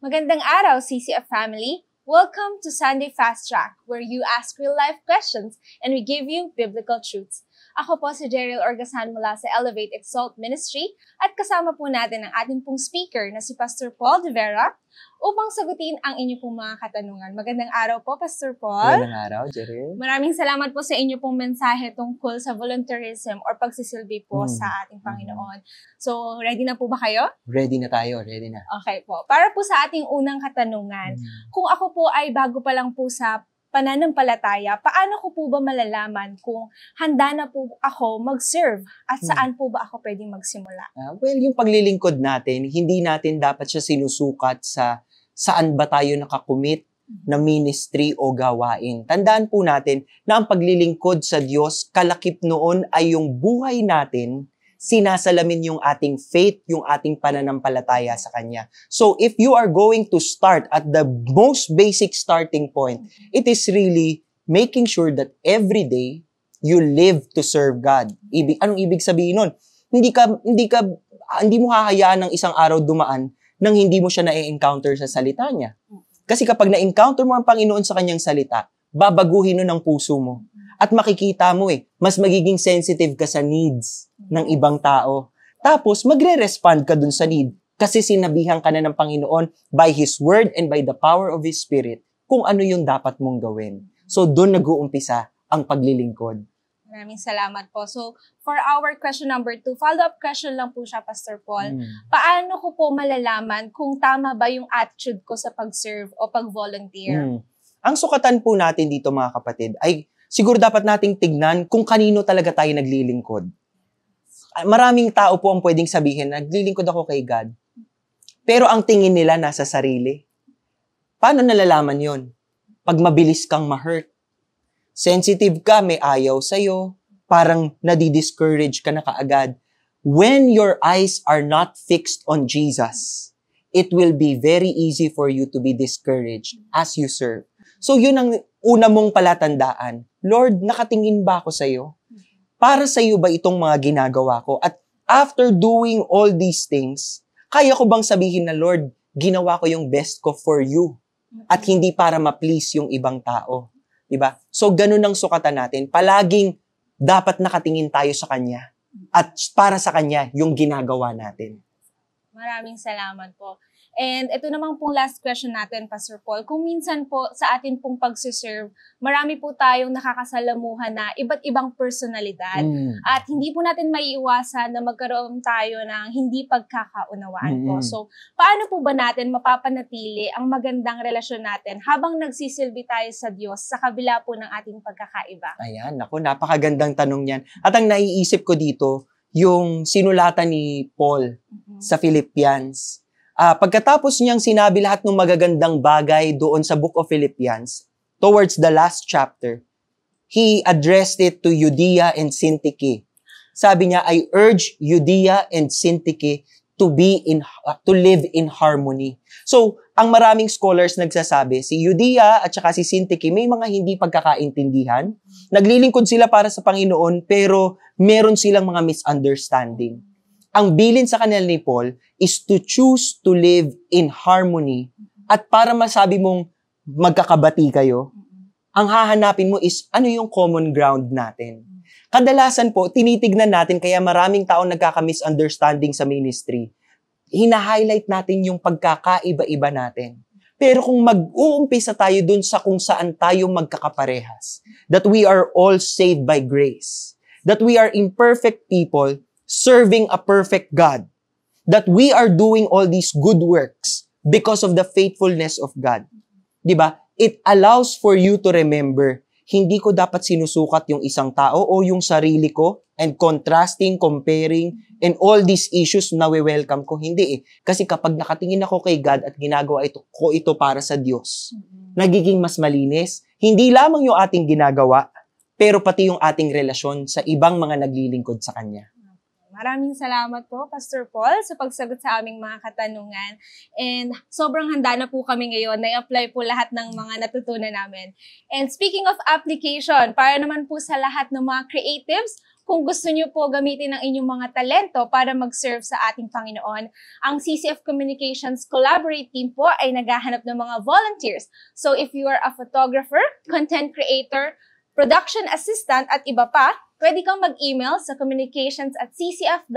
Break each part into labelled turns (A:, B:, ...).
A: Magandang araw, CCF family! Welcome to Sunday Fast Track, where you ask real life questions and we give you biblical truths. Ako po si Jeriel Orgasan mula sa Elevate Exalt Ministry at kasama po natin ang ating pong speaker na si Pastor Paul De Vera upang sagutin ang inyo pong mga katanungan. Magandang araw po, Pastor Paul. Magandang araw, Jeriel. Maraming salamat po sa inyo pong mensahe tungkol sa volunteerism or pagsisilbi po hmm. sa ating hmm. Panginoon. So, ready na po ba kayo?
B: Ready na tayo, ready na.
A: Okay po. Para po sa ating unang katanungan, hmm. kung ako po ay bago pa lang po sa pananampalataya, paano ko po ba malalaman kung handa na po ako mag-serve at hmm. saan po ba ako pwedeng magsimula? Uh,
B: well, yung paglilingkod natin, hindi natin dapat siya sinusukat sa saan ba tayo nakakumit hmm. na ministry o gawain. Tandaan po natin na ang paglilingkod sa Diyos, kalakip noon ay yung buhay natin sinasalamin yung ating faith, yung ating pananampalataya sa Kanya. So if you are going to start at the most basic starting point, it is really making sure that every day you live to serve God. Ibig, anong ibig sabihin nun? Hindi ka, hindi ka, hindi mo hahayaan ng isang araw dumaan nang hindi mo siya na-encounter sa salita niya. Kasi kapag na-encounter mo ang Panginoon sa kanyang salita, babaguhin nun ang puso mo. At makikita mo eh, mas magiging sensitive ka sa needs ng ibang tao. Tapos, magre-respond ka dun sa need kasi sinabihan ka na ng Panginoon by His Word and by the power of His Spirit kung ano yung dapat mong gawin. So, doon nag-uumpisa ang paglilingkod.
A: Maraming salamat po. So, for our question number two, follow-up question lang po siya, Pastor Paul. Mm. Paano ko po malalaman kung tama ba yung attitude ko sa pag-serve o pag-volunteer? Mm.
B: Ang sukatan po natin dito, mga kapatid, ay siguro dapat nating tignan kung kanino talaga tayo naglilingkod. Ah, maraming tao po ang pwedeng sabihin, naglilingkod ako kay God. Pero ang tingin nila nasa sarili. Paano nalalaman yon? Pag mabilis kang ma-hurt. Sensitive ka, may ayaw sa'yo. Parang nadi-discourage ka na kaagad. When your eyes are not fixed on Jesus, it will be very easy for you to be discouraged as you serve. So yun ang una mong palatandaan. Lord, nakatingin ba ako sa iyo? Para sa iyo ba itong mga ginagawa ko? At after doing all these things, kaya ko bang sabihin na Lord, ginawa ko yung best ko for you at hindi para ma-please yung ibang tao. 'Di ba? So ganun ang sukatan natin. Palaging dapat nakatingin tayo sa kanya at para sa kanya yung ginagawa natin.
A: Maraming salamat po. And ito naman pong last question natin, Pastor Paul. Kung minsan po sa atin pong pagsiserve, marami po tayong nakakasalamuhan na iba't ibang personalidad. Mm. At hindi po natin maiiwasan na magkaroon tayo ng hindi pagkakaunawaan mm. po. So, paano po ba natin mapapanatili ang magandang relasyon natin habang nagsisilbi tayo sa Diyos sa kabila po ng ating pagkakaiba? Ayan,
B: ako, napakagandang tanong yan. At ang naiisip ko dito, yung sinulatan ni Paul mm-hmm. sa Philippians. Uh, pagkatapos niyang sinabi lahat ng magagandang bagay doon sa Book of Philippians, towards the last chapter, he addressed it to Judea and Syntyche. Sabi niya, I urge Judea and Syntyche to be in uh, to live in harmony. So, ang maraming scholars nagsasabi, si Judea at saka si Sintiki may mga hindi pagkakaintindihan. Naglilingkod sila para sa Panginoon pero meron silang mga misunderstanding. Ang bilin sa kanila ni Paul is to choose to live in harmony. At para masabi mong magkakabati kayo, ang hahanapin mo is ano yung common ground natin. Kadalasan po, tinitignan natin kaya maraming tao nagkaka-misunderstanding sa ministry. Hina-highlight natin yung pagkakaiba-iba natin. Pero kung mag-uumpisa tayo dun sa kung saan tayo magkakaparehas, that we are all saved by grace, that we are imperfect people serving a perfect God, that we are doing all these good works because of the faithfulness of God. Di ba? It allows for you to remember hindi ko dapat sinusukat yung isang tao o yung sarili ko and contrasting, comparing, and all these issues na we-welcome ko. Hindi eh. Kasi kapag nakatingin ako kay God at ginagawa ito, ko ito para sa Diyos, mm-hmm. nagiging mas malinis. Hindi lamang yung ating ginagawa, pero pati yung ating relasyon sa ibang mga naglilingkod sa Kanya.
A: Maraming salamat po, Pastor Paul, sa pagsagot sa aming mga katanungan. And sobrang handa na po kami ngayon na i-apply po lahat ng mga natutunan namin. And speaking of application, para naman po sa lahat ng mga creatives, kung gusto niyo po gamitin ang inyong mga talento para mag-serve sa ating Panginoon, ang CCF Communications Collaborate Team po ay naghahanap ng mga volunteers. So if you are a photographer, content creator, production assistant at iba pa, pwede kang mag-email sa communications at ccf.org.ph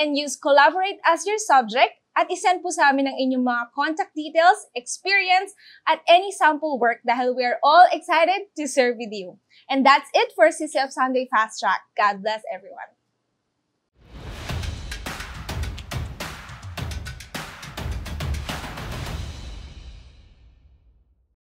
A: and use collaborate as your subject at isend po sa amin ang inyong mga contact details, experience, at any sample work dahil we are all excited to serve with you. And that's it for CCF Sunday Fast Track. God bless everyone.